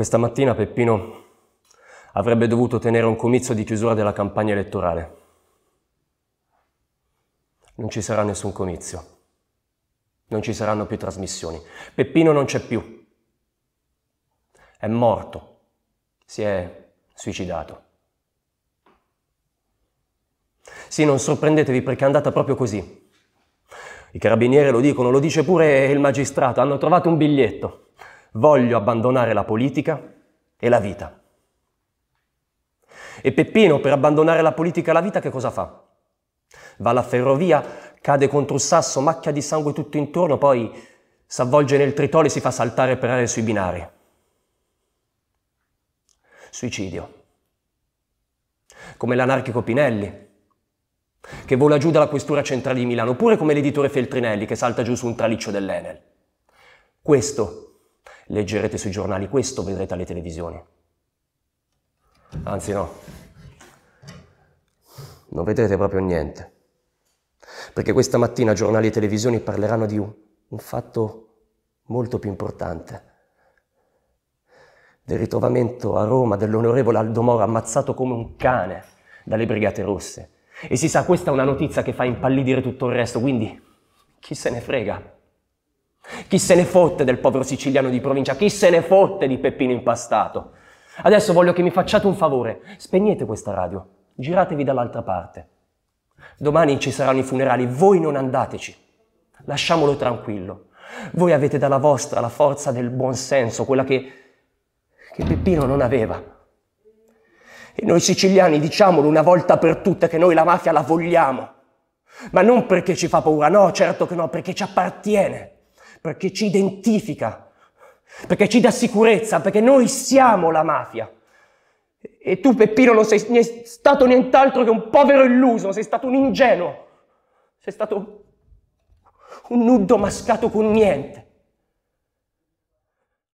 Questa mattina Peppino avrebbe dovuto tenere un comizio di chiusura della campagna elettorale. Non ci sarà nessun comizio. Non ci saranno più trasmissioni. Peppino non c'è più. È morto. Si è suicidato. Sì, non sorprendetevi perché è andata proprio così. I carabinieri lo dicono, lo dice pure il magistrato, hanno trovato un biglietto voglio abbandonare la politica e la vita. E Peppino, per abbandonare la politica e la vita, che cosa fa? Va alla ferrovia, cade contro un sasso, macchia di sangue tutto intorno, poi si avvolge nel tritolo e si fa saltare per aria sui binari. Suicidio. Come l'anarchico Pinelli, che vola giù dalla questura centrale di Milano, oppure come l'editore Feltrinelli, che salta giù su un traliccio dell'Enel. Questo leggerete sui giornali questo, vedrete alle televisioni. Anzi no, non vedrete proprio niente. Perché questa mattina giornali e televisioni parleranno di un, un fatto molto più importante. Del ritrovamento a Roma dell'onorevole Aldo Moro ammazzato come un cane dalle Brigate Rosse. E si sa, questa è una notizia che fa impallidire tutto il resto, quindi chi se ne frega? Chi se ne fotte del povero siciliano di provincia? Chi se ne fotte di Peppino impastato? Adesso voglio che mi facciate un favore. Spegnete questa radio. Giratevi dall'altra parte. Domani ci saranno i funerali. Voi non andateci. Lasciamolo tranquillo. Voi avete dalla vostra la forza del buonsenso, quella che, che Peppino non aveva. E noi siciliani diciamolo una volta per tutte che noi la mafia la vogliamo. Ma non perché ci fa paura, no, certo che no, perché ci appartiene perché ci identifica, perché ci dà sicurezza, perché noi siamo la mafia. E tu, Peppino, non sei stato nient'altro che un povero illuso, sei stato un ingenuo, sei stato un nudo mascato con niente.